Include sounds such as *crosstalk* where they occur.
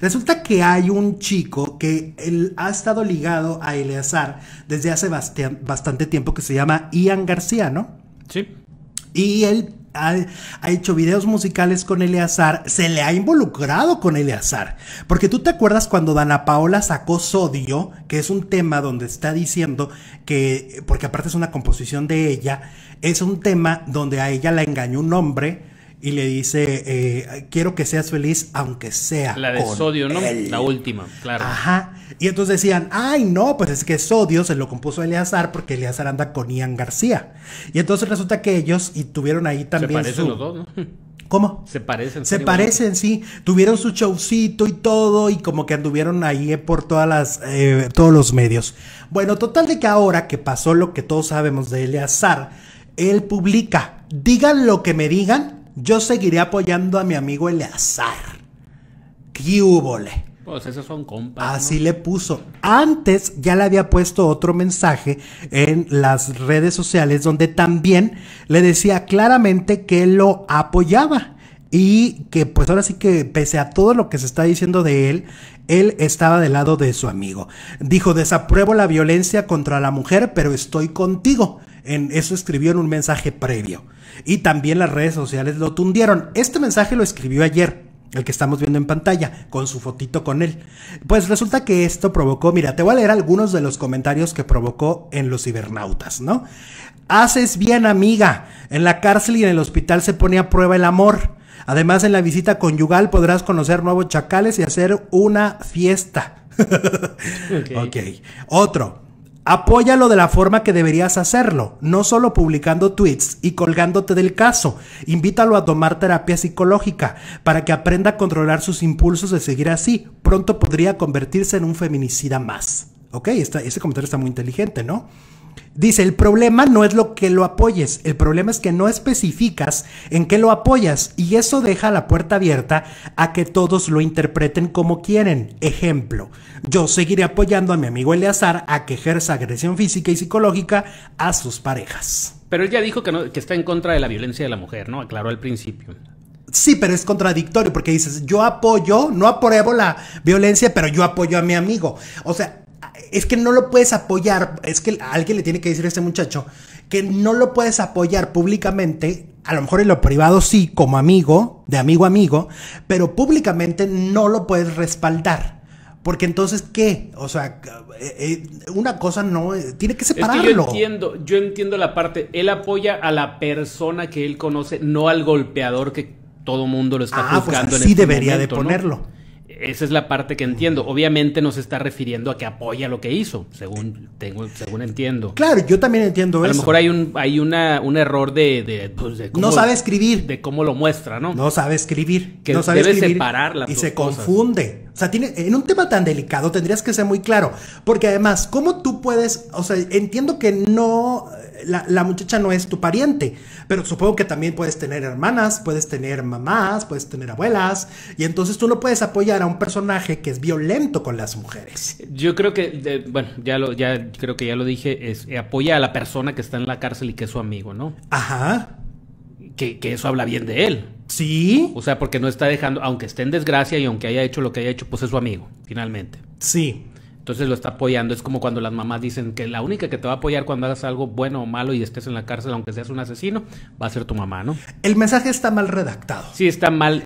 Resulta que hay un chico que él ha estado ligado a Eleazar desde hace bastante tiempo que se llama Ian García, ¿no? Sí. Y él ha, ha, hecho videos musicales con Eleazar, se le ha involucrado con Eleazar. Porque tú te acuerdas cuando Dana Paola sacó Sodio, que es un tema donde está diciendo que, porque aparte es una composición de ella, es un tema donde a ella la engañó un hombre y le dice, eh, quiero que seas feliz aunque sea. La de sodio, ¿no? La última, claro. Ajá. Y entonces decían, ay, no, pues es que sodio se lo compuso Eleazar porque Eleazar anda con Ian García. Y entonces resulta que ellos y tuvieron ahí también... Se parecen los dos, ¿no? *laughs* ¿Cómo? Se parecen. Se parecen, sí. Tuvieron su showcito y todo y como que anduvieron ahí eh, por todas las, eh, todos los medios. Bueno, total de que ahora que pasó lo que todos sabemos de Eleazar, él publica, digan lo que me digan, yo seguiré apoyando a mi amigo Eleazar. ¿Qué Pues esos son compas. Así le puso. Antes ya le había puesto otro mensaje en las redes sociales donde también le decía claramente que lo apoyaba y que pues ahora sí que pese a todo lo que se está diciendo de él, él estaba del lado de su amigo. Dijo, desapruebo la violencia contra la mujer, pero estoy contigo. En eso escribió en un mensaje previo. Y también las redes sociales lo tundieron. Este mensaje lo escribió ayer, el que estamos viendo en pantalla, con su fotito con él. Pues resulta que esto provocó, mira, te voy a leer algunos de los comentarios que provocó en los cibernautas, ¿no? Haces bien, amiga. En la cárcel y en el hospital se pone a prueba el amor. Además, en la visita conyugal podrás conocer nuevos chacales y hacer una fiesta. ok. Otro. Apóyalo de la forma que deberías hacerlo, no solo publicando tweets y colgándote del caso. Invítalo a tomar terapia psicológica para que aprenda a controlar sus impulsos de seguir así. Pronto podría convertirse en un feminicida más. Ok, este, ese comentario está muy inteligente, ¿no? Dice, el problema no es lo que lo apoyes, el problema es que no especificas en qué lo apoyas y eso deja la puerta abierta a que todos lo interpreten como quieren. Ejemplo, yo seguiré apoyando a mi amigo Eleazar a que ejerza agresión física y psicológica a sus parejas. Pero él ya dijo que, no, que está en contra de la violencia de la mujer, ¿no? Aclaró al principio. Sí, pero es contradictorio porque dices, yo apoyo, no apruebo la violencia, pero yo apoyo a mi amigo. O sea, es que no lo puedes apoyar, es que alguien le tiene que decir a este muchacho que no lo puedes apoyar públicamente, a lo mejor en lo privado sí, como amigo, de amigo a amigo, pero públicamente no lo puedes respaldar. Porque entonces, ¿qué? O sea, eh, eh, una cosa no, eh, tiene que separarlo. yo entiendo, yo entiendo la parte, él apoya a la persona que él conoce, no al golpeador que todo mundo lo está ah, pues juzgando este debería de ponerlo esa es la parte que entiendo. Obviamente no se está refiriendo a que apoya lo que hizo, según, tengo, según entiendo. Claro, yo también entiendo eso. A lo mejor hay un, hay una, un error de, pues, cómo, No sabe escribir. De cómo lo muestra, ¿no? No sabe escribir. Que no sabe debe separar Y se confunde. O sea, tiene, en un tema tan delicado tendrías que ser muy claro. Porque además, ¿cómo tú puedes...? O sea, entiendo que no la, muchacha no es tu pariente, pero supongo que también puedes tener hermanas, puedes tener mamás, puedes tener abuelas, y entonces tú no puedes apoyar a un personaje que es violento con las mujeres. Yo creo que, bueno, ya lo, ya creo que ya lo dije, apoya a la persona que está en la cárcel y que es su amigo, ¿no? Ajá. Que, que eso habla bien de él. Sí. O sea, porque no está dejando, aunque esté en desgracia y aunque haya hecho lo que haya hecho, pues es su amigo, finalmente. Sí. Entonces lo está apoyando. Es como cuando las mamás dicen que la única que te va a apoyar cuando hagas algo bueno o malo y estés en la cárcel, aunque seas un asesino, va a ser tu mamá, ¿no? El mensaje está mal redactado. Sí, está mal.